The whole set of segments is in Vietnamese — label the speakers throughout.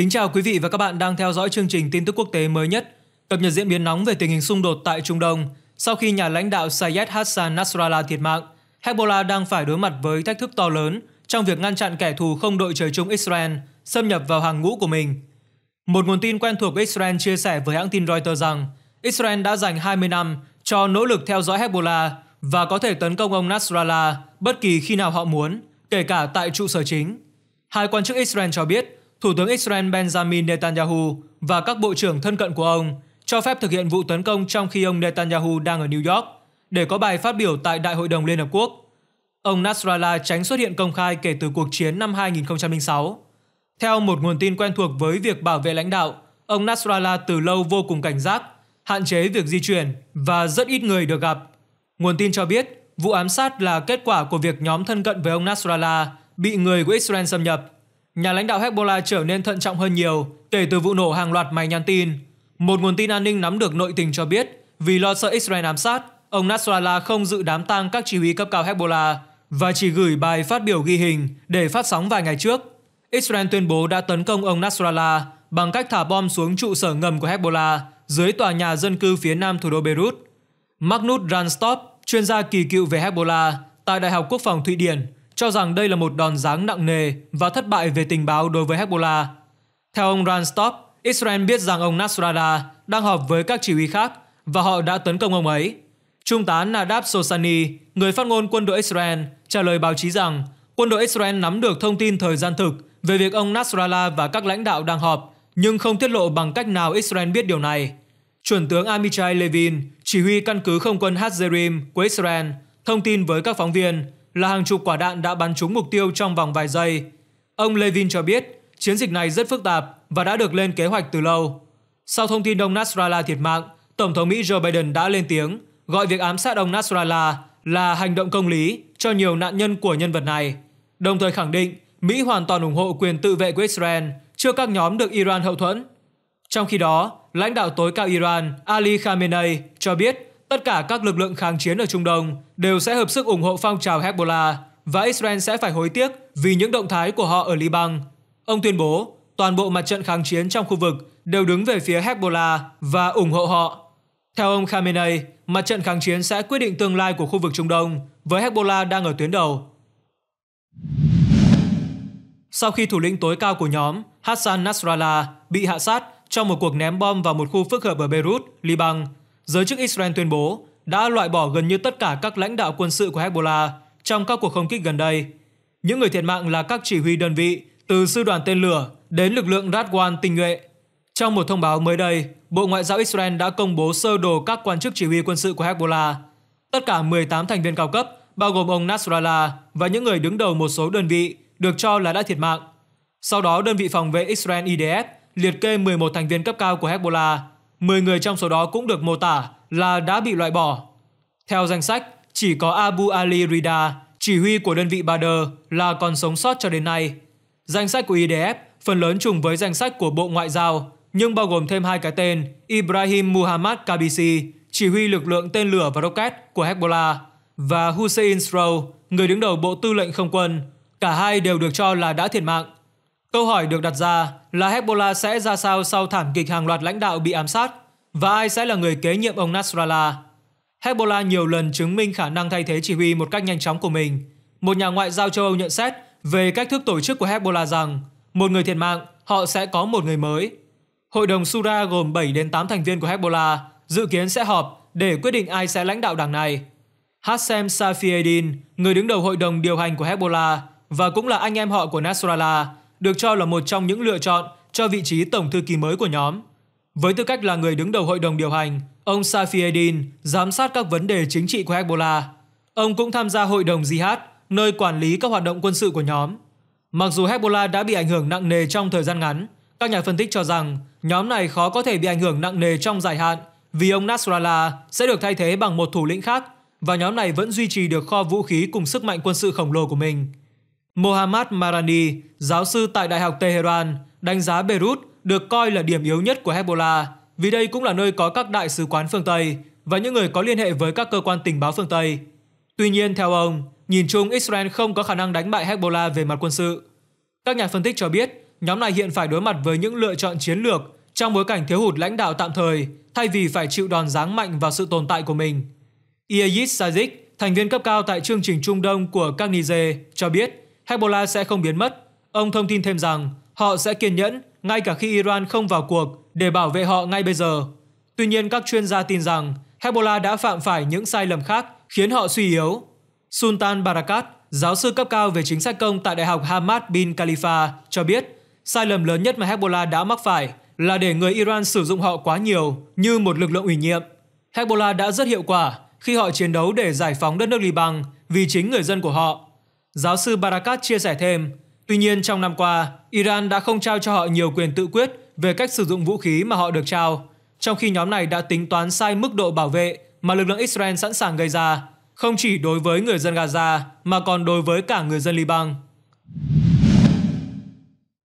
Speaker 1: Kính chào quý vị và các bạn đang theo dõi chương trình tin tức quốc tế mới nhất, cập nhật diễn biến nóng về tình hình xung đột tại Trung Đông sau khi nhà lãnh đạo Sayed Hassan Nasrallah thiệt mạng. Hezbollah đang phải đối mặt với thách thức to lớn trong việc ngăn chặn kẻ thù không đội trời chung Israel xâm nhập vào hàng ngũ của mình. Một nguồn tin quen thuộc Israel chia sẻ với hãng tin Reuters rằng Israel đã dành 20 năm cho nỗ lực theo dõi Hezbollah và có thể tấn công ông Nasrallah bất kỳ khi nào họ muốn, kể cả tại trụ sở chính. Hai quan chức Israel cho biết Thủ tướng Israel Benjamin Netanyahu và các bộ trưởng thân cận của ông cho phép thực hiện vụ tấn công trong khi ông Netanyahu đang ở New York để có bài phát biểu tại Đại hội đồng Liên Hợp Quốc. Ông Nasrallah tránh xuất hiện công khai kể từ cuộc chiến năm 2006. Theo một nguồn tin quen thuộc với việc bảo vệ lãnh đạo, ông Nasrallah từ lâu vô cùng cảnh giác, hạn chế việc di chuyển và rất ít người được gặp. Nguồn tin cho biết vụ ám sát là kết quả của việc nhóm thân cận với ông Nasrallah bị người của Israel xâm nhập nhà lãnh đạo Hezbollah trở nên thận trọng hơn nhiều kể từ vụ nổ hàng loạt máy nhắn tin. Một nguồn tin an ninh nắm được nội tình cho biết, vì lo sợ Israel ám sát, ông Nasrallah không dự đám tang các chỉ huy cấp cao Hezbollah và chỉ gửi bài phát biểu ghi hình để phát sóng vài ngày trước. Israel tuyên bố đã tấn công ông Nasrallah bằng cách thả bom xuống trụ sở ngầm của Hezbollah dưới tòa nhà dân cư phía nam thủ đô Beirut. Magnus Ranstorp, chuyên gia kỳ cựu về Hezbollah tại Đại học Quốc phòng Thụy Điển, cho rằng đây là một đòn giáng nặng nề và thất bại về tình báo đối với Hezbollah. Theo ông Randstop, Israel biết rằng ông Nasrallah đang họp với các chỉ huy khác và họ đã tấn công ông ấy. Trung tá Nadab Sosani, người phát ngôn quân đội Israel, trả lời báo chí rằng quân đội Israel nắm được thông tin thời gian thực về việc ông Nasrallah và các lãnh đạo đang họp, nhưng không tiết lộ bằng cách nào Israel biết điều này. Chuẩn tướng Amichai Levin, chỉ huy căn cứ không quân Hazerim của Israel, thông tin với các phóng viên là hàng chục quả đạn đã bắn trúng mục tiêu trong vòng vài giây. Ông Levin cho biết chiến dịch này rất phức tạp và đã được lên kế hoạch từ lâu. Sau thông tin ông Nasrallah thiệt mạng, Tổng thống Mỹ Joe Biden đã lên tiếng gọi việc ám sát ông Nasrallah là hành động công lý cho nhiều nạn nhân của nhân vật này, đồng thời khẳng định Mỹ hoàn toàn ủng hộ quyền tự vệ của Israel trước các nhóm được Iran hậu thuẫn. Trong khi đó, lãnh đạo tối cao Iran Ali Khamenei cho biết Tất cả các lực lượng kháng chiến ở Trung Đông đều sẽ hợp sức ủng hộ phong trào Hezbollah và Israel sẽ phải hối tiếc vì những động thái của họ ở Liban. Ông tuyên bố toàn bộ mặt trận kháng chiến trong khu vực đều đứng về phía Hezbollah và ủng hộ họ. Theo ông Khamenei, mặt trận kháng chiến sẽ quyết định tương lai của khu vực Trung Đông với Hezbollah đang ở tuyến đầu. Sau khi thủ lĩnh tối cao của nhóm Hassan Nasrallah bị hạ sát trong một cuộc ném bom vào một khu phức hợp ở Beirut, Liban giới chức Israel tuyên bố đã loại bỏ gần như tất cả các lãnh đạo quân sự của Hezbollah trong các cuộc không kích gần đây. Những người thiệt mạng là các chỉ huy đơn vị từ sư đoàn tên lửa đến lực lượng Radwan tinh nhuệ. Trong một thông báo mới đây, Bộ Ngoại giao Israel đã công bố sơ đồ các quan chức chỉ huy quân sự của Hezbollah. Tất cả 18 thành viên cao cấp, bao gồm ông Nasrallah và những người đứng đầu một số đơn vị được cho là đã thiệt mạng. Sau đó, đơn vị phòng vệ Israel IDF liệt kê 11 thành viên cấp cao của Hezbollah 10 người trong số đó cũng được mô tả là đã bị loại bỏ. Theo danh sách, chỉ có Abu Ali Rida, chỉ huy của đơn vị Bader là còn sống sót cho đến nay. Danh sách của IDF phần lớn trùng với danh sách của Bộ Ngoại giao, nhưng bao gồm thêm hai cái tên Ibrahim Muhammad Kabisi, chỉ huy lực lượng tên lửa và rocket của Hezbollah, và Hussein Srow, người đứng đầu Bộ Tư lệnh Không quân. Cả hai đều được cho là đã thiệt mạng. Câu hỏi được đặt ra là Hezbollah sẽ ra sao sau thảm kịch hàng loạt lãnh đạo bị ám sát và ai sẽ là người kế nhiệm ông Nasrallah. Hezbollah nhiều lần chứng minh khả năng thay thế chỉ huy một cách nhanh chóng của mình. Một nhà ngoại giao châu Âu nhận xét về cách thức tổ chức của Hezbollah rằng một người thiệt mạng, họ sẽ có một người mới. Hội đồng Sura gồm 7 đến 8 thành viên của Hezbollah dự kiến sẽ họp để quyết định ai sẽ lãnh đạo đảng này. Hassem Safiedin, người đứng đầu hội đồng điều hành của Hezbollah và cũng là anh em họ của Nasrallah, được cho là một trong những lựa chọn cho vị trí tổng thư ký mới của nhóm. Với tư cách là người đứng đầu hội đồng điều hành, ông Safi Eddin giám sát các vấn đề chính trị của Hezbollah. Ông cũng tham gia hội đồng Jihad, nơi quản lý các hoạt động quân sự của nhóm. Mặc dù Hezbollah đã bị ảnh hưởng nặng nề trong thời gian ngắn, các nhà phân tích cho rằng nhóm này khó có thể bị ảnh hưởng nặng nề trong dài hạn vì ông Nasrallah sẽ được thay thế bằng một thủ lĩnh khác và nhóm này vẫn duy trì được kho vũ khí cùng sức mạnh quân sự khổng lồ của mình. Mohammad Marani, giáo sư tại Đại học Tehran, đánh giá Beirut được coi là điểm yếu nhất của Hezbollah vì đây cũng là nơi có các đại sứ quán phương Tây và những người có liên hệ với các cơ quan tình báo phương Tây. Tuy nhiên, theo ông, nhìn chung Israel không có khả năng đánh bại Hezbollah về mặt quân sự. Các nhà phân tích cho biết, nhóm này hiện phải đối mặt với những lựa chọn chiến lược trong bối cảnh thiếu hụt lãnh đạo tạm thời thay vì phải chịu đòn giáng mạnh vào sự tồn tại của mình. Iyadis Sazik, thành viên cấp cao tại chương trình Trung Đông của các cho biết Hezbollah sẽ không biến mất. Ông thông tin thêm rằng họ sẽ kiên nhẫn ngay cả khi Iran không vào cuộc để bảo vệ họ ngay bây giờ. Tuy nhiên các chuyên gia tin rằng Hezbollah đã phạm phải những sai lầm khác khiến họ suy yếu. Sultan Barakat, giáo sư cấp cao về chính sách công tại Đại học Hamad bin Khalifa cho biết sai lầm lớn nhất mà Hezbollah đã mắc phải là để người Iran sử dụng họ quá nhiều như một lực lượng ủy nhiệm. Hezbollah đã rất hiệu quả khi họ chiến đấu để giải phóng đất nước Liban vì chính người dân của họ. Giáo sư Barakat chia sẻ thêm, tuy nhiên trong năm qua, Iran đã không trao cho họ nhiều quyền tự quyết về cách sử dụng vũ khí mà họ được trao, trong khi nhóm này đã tính toán sai mức độ bảo vệ mà lực lượng Israel sẵn sàng gây ra, không chỉ đối với người dân Gaza mà còn đối với cả người dân Liban.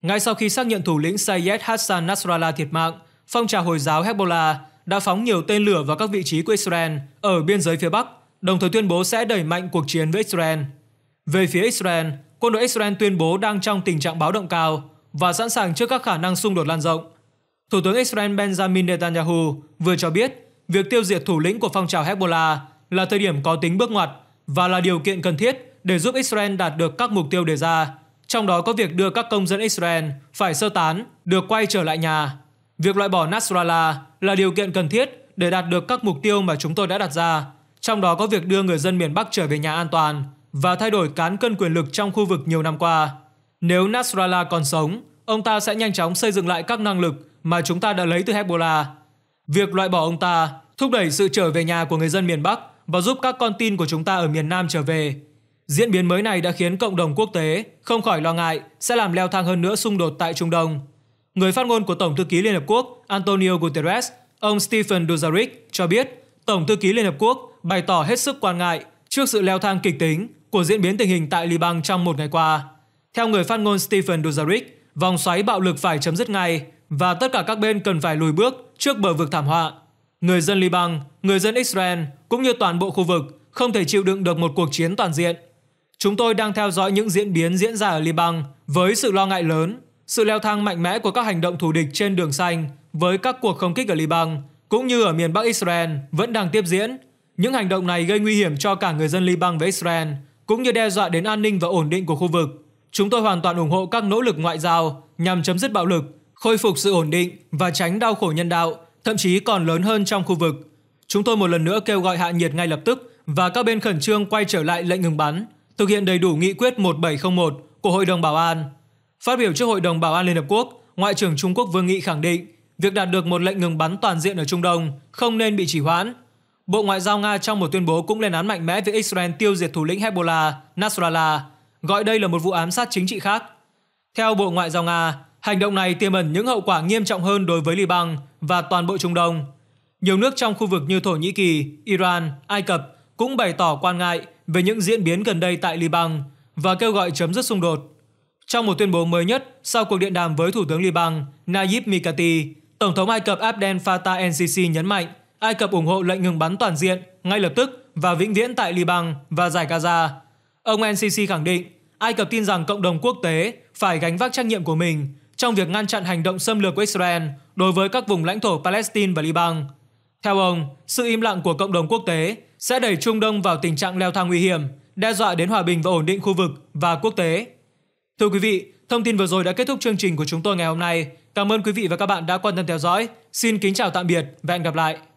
Speaker 1: Ngay sau khi xác nhận thủ lĩnh Sayed Hassan Nasrallah thiệt mạng, phong trào Hồi giáo Hezbollah đã phóng nhiều tên lửa vào các vị trí của Israel ở biên giới phía Bắc, đồng thời tuyên bố sẽ đẩy mạnh cuộc chiến với Israel. Về phía Israel, quân đội Israel tuyên bố đang trong tình trạng báo động cao và sẵn sàng trước các khả năng xung đột lan rộng. Thủ tướng Israel Benjamin Netanyahu vừa cho biết việc tiêu diệt thủ lĩnh của phong trào Hezbollah là thời điểm có tính bước ngoặt và là điều kiện cần thiết để giúp Israel đạt được các mục tiêu đề ra, trong đó có việc đưa các công dân Israel phải sơ tán, được quay trở lại nhà. Việc loại bỏ Nasrallah là điều kiện cần thiết để đạt được các mục tiêu mà chúng tôi đã đặt ra, trong đó có việc đưa người dân miền Bắc trở về nhà an toàn và thay đổi cán cân quyền lực trong khu vực nhiều năm qua. Nếu Nasrallah còn sống, ông ta sẽ nhanh chóng xây dựng lại các năng lực mà chúng ta đã lấy từ Hezbollah. Việc loại bỏ ông ta thúc đẩy sự trở về nhà của người dân miền Bắc và giúp các con tin của chúng ta ở miền Nam trở về. Diễn biến mới này đã khiến cộng đồng quốc tế không khỏi lo ngại sẽ làm leo thang hơn nữa xung đột tại Trung Đông. Người phát ngôn của Tổng thư ký Liên Hợp Quốc Antonio Guterres, ông Stephen Dujarric cho biết Tổng thư ký Liên Hợp Quốc bày tỏ hết sức quan ngại trước sự leo thang kịch tính của diễn biến tình hình tại Liban trong một ngày qua. Theo người phát ngôn Stephen Dujarric, vòng xoáy bạo lực phải chấm dứt ngay và tất cả các bên cần phải lùi bước trước bờ vực thảm họa. Người dân Liban, người dân Israel cũng như toàn bộ khu vực không thể chịu đựng được một cuộc chiến toàn diện. Chúng tôi đang theo dõi những diễn biến diễn ra ở Liban với sự lo ngại lớn, sự leo thang mạnh mẽ của các hành động thù địch trên đường xanh với các cuộc không kích ở Liban cũng như ở miền Bắc Israel vẫn đang tiếp diễn. Những hành động này gây nguy hiểm cho cả người dân Liban và Israel cũng như đe dọa đến an ninh và ổn định của khu vực. Chúng tôi hoàn toàn ủng hộ các nỗ lực ngoại giao nhằm chấm dứt bạo lực, khôi phục sự ổn định và tránh đau khổ nhân đạo, thậm chí còn lớn hơn trong khu vực. Chúng tôi một lần nữa kêu gọi hạ nhiệt ngay lập tức và các bên khẩn trương quay trở lại lệnh ngừng bắn, thực hiện đầy đủ nghị quyết 1701 của Hội đồng Bảo an. Phát biểu trước Hội đồng Bảo an Liên Hợp Quốc, Ngoại trưởng Trung Quốc Vương Nghị khẳng định việc đạt được một lệnh ngừng bắn toàn diện ở Trung Đông không nên bị trì hoãn Bộ Ngoại giao Nga trong một tuyên bố cũng lên án mạnh mẽ việc Israel tiêu diệt thủ lĩnh Hezbollah Nasrallah, gọi đây là một vụ ám sát chính trị khác. Theo Bộ Ngoại giao Nga, hành động này tiềm ẩn những hậu quả nghiêm trọng hơn đối với Liban và toàn bộ Trung Đông. Nhiều nước trong khu vực như Thổ Nhĩ Kỳ, Iran, Ai Cập cũng bày tỏ quan ngại về những diễn biến gần đây tại Liban và kêu gọi chấm dứt xung đột. Trong một tuyên bố mới nhất sau cuộc điện đàm với Thủ tướng Liban Najib Mikati, Tổng thống Ai Cập Abdel Fattah el-Sisi nhấn mạnh Ai Cập ủng hộ lệnh ngừng bắn toàn diện, ngay lập tức và vĩnh viễn tại Liban và giải Gaza. Ông NCC khẳng định, Ai Cập tin rằng cộng đồng quốc tế phải gánh vác trách nhiệm của mình trong việc ngăn chặn hành động xâm lược của Israel đối với các vùng lãnh thổ Palestine và Liban. Theo ông, sự im lặng của cộng đồng quốc tế sẽ đẩy Trung Đông vào tình trạng leo thang nguy hiểm, đe dọa đến hòa bình và ổn định khu vực và quốc tế. Thưa quý vị, thông tin vừa rồi đã kết thúc chương trình của chúng tôi ngày hôm nay. Cảm ơn quý vị và các bạn đã quan tâm theo dõi. Xin kính chào tạm biệt và hẹn gặp lại.